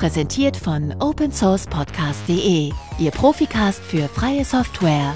präsentiert von opensourcepodcast.de, Ihr Profikast für freie Software.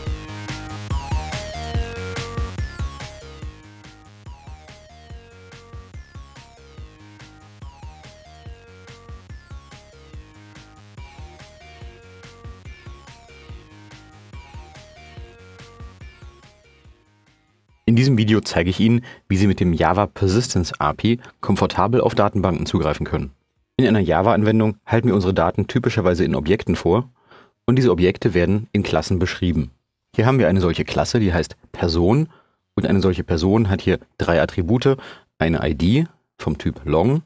In diesem Video zeige ich Ihnen, wie Sie mit dem Java Persistence API komfortabel auf Datenbanken zugreifen können. In einer Java-Anwendung halten wir unsere Daten typischerweise in Objekten vor und diese Objekte werden in Klassen beschrieben. Hier haben wir eine solche Klasse, die heißt Person und eine solche Person hat hier drei Attribute, eine ID vom Typ long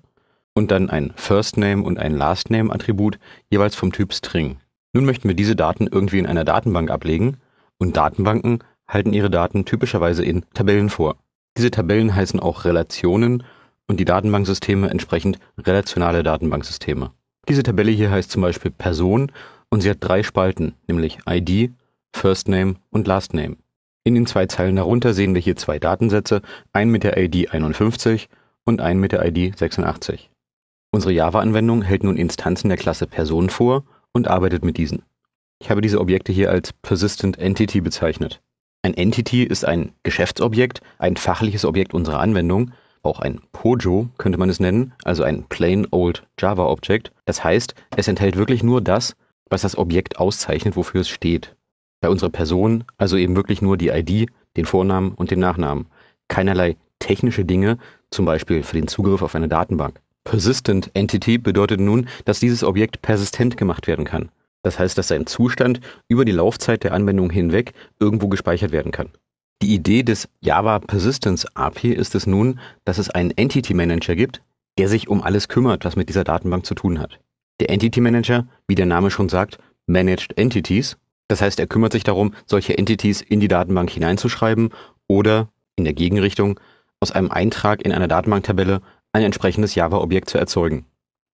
und dann ein First Name und ein Last Name Attribut jeweils vom Typ String. Nun möchten wir diese Daten irgendwie in einer Datenbank ablegen und Datenbanken halten ihre Daten typischerweise in Tabellen vor. Diese Tabellen heißen auch Relationen und die Datenbanksysteme entsprechend relationale Datenbanksysteme. Diese Tabelle hier heißt zum Beispiel Person und sie hat drei Spalten, nämlich ID, First Name und Last Name. In den zwei Zeilen darunter sehen wir hier zwei Datensätze, einen mit der ID 51 und einen mit der ID 86. Unsere Java-Anwendung hält nun Instanzen der Klasse Person vor und arbeitet mit diesen. Ich habe diese Objekte hier als Persistent Entity bezeichnet. Ein Entity ist ein Geschäftsobjekt, ein fachliches Objekt unserer Anwendung, auch ein Pojo könnte man es nennen, also ein Plain Old Java Object. Das heißt, es enthält wirklich nur das, was das Objekt auszeichnet, wofür es steht. Bei unserer Person also eben wirklich nur die ID, den Vornamen und den Nachnamen. Keinerlei technische Dinge, zum Beispiel für den Zugriff auf eine Datenbank. Persistent Entity bedeutet nun, dass dieses Objekt persistent gemacht werden kann. Das heißt, dass sein Zustand über die Laufzeit der Anwendung hinweg irgendwo gespeichert werden kann. Die Idee des Java Persistence API ist es nun, dass es einen Entity Manager gibt, der sich um alles kümmert, was mit dieser Datenbank zu tun hat. Der Entity Manager, wie der Name schon sagt, managed Entities. Das heißt, er kümmert sich darum, solche Entities in die Datenbank hineinzuschreiben oder in der Gegenrichtung aus einem Eintrag in einer Datenbanktabelle ein entsprechendes Java-Objekt zu erzeugen.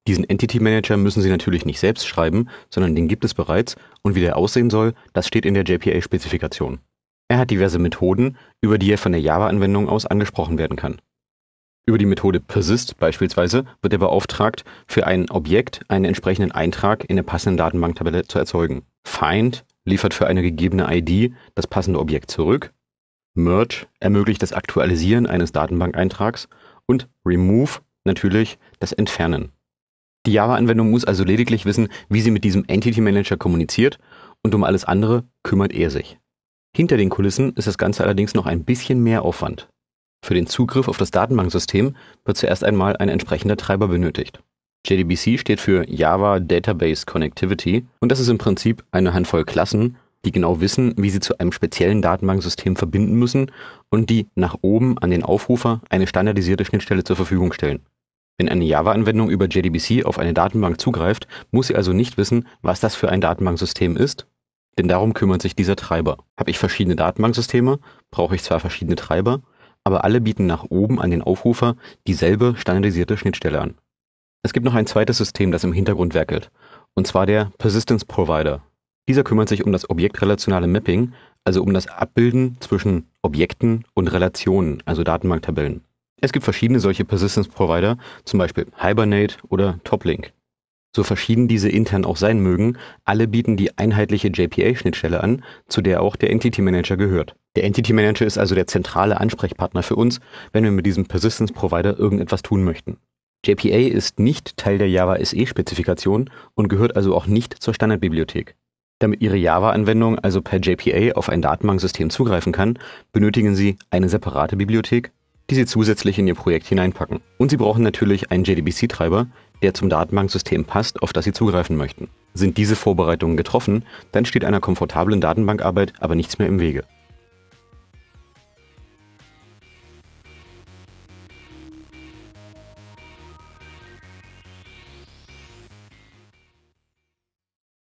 Diesen Entity Manager müssen Sie natürlich nicht selbst schreiben, sondern den gibt es bereits und wie der aussehen soll, das steht in der JPA-Spezifikation. Er hat diverse Methoden, über die er von der Java-Anwendung aus angesprochen werden kann. Über die Methode PERSIST beispielsweise wird er beauftragt, für ein Objekt einen entsprechenden Eintrag in der passenden Datenbanktabelle zu erzeugen. FIND liefert für eine gegebene ID das passende Objekt zurück. MERGE ermöglicht das Aktualisieren eines Datenbankeintrags und REMOVE natürlich das Entfernen. Die Java-Anwendung muss also lediglich wissen, wie sie mit diesem Entity Manager kommuniziert und um alles andere kümmert er sich. Hinter den Kulissen ist das Ganze allerdings noch ein bisschen mehr Aufwand. Für den Zugriff auf das Datenbanksystem wird zuerst einmal ein entsprechender Treiber benötigt. JDBC steht für Java Database Connectivity und das ist im Prinzip eine Handvoll Klassen, die genau wissen, wie sie zu einem speziellen Datenbanksystem verbinden müssen und die nach oben an den Aufrufer eine standardisierte Schnittstelle zur Verfügung stellen. Wenn eine Java-Anwendung über JDBC auf eine Datenbank zugreift, muss sie also nicht wissen, was das für ein Datenbanksystem ist denn darum kümmert sich dieser Treiber. Habe ich verschiedene Datenbanksysteme, brauche ich zwar verschiedene Treiber, aber alle bieten nach oben an den Aufrufer dieselbe standardisierte Schnittstelle an. Es gibt noch ein zweites System, das im Hintergrund werkelt, und zwar der Persistence Provider. Dieser kümmert sich um das objektrelationale Mapping, also um das Abbilden zwischen Objekten und Relationen, also Datenbanktabellen. Es gibt verschiedene solche Persistence Provider, zum Beispiel Hibernate oder Toplink so verschieden diese intern auch sein mögen, alle bieten die einheitliche JPA-Schnittstelle an, zu der auch der Entity Manager gehört. Der Entity Manager ist also der zentrale Ansprechpartner für uns, wenn wir mit diesem Persistence Provider irgendetwas tun möchten. JPA ist nicht Teil der Java SE-Spezifikation und gehört also auch nicht zur Standardbibliothek. Damit Ihre Java-Anwendung also per JPA auf ein Datenbanksystem zugreifen kann, benötigen Sie eine separate Bibliothek, die Sie zusätzlich in Ihr Projekt hineinpacken. Und Sie brauchen natürlich einen JDBC-Treiber, der zum Datenbanksystem passt, auf das Sie zugreifen möchten. Sind diese Vorbereitungen getroffen, dann steht einer komfortablen Datenbankarbeit aber nichts mehr im Wege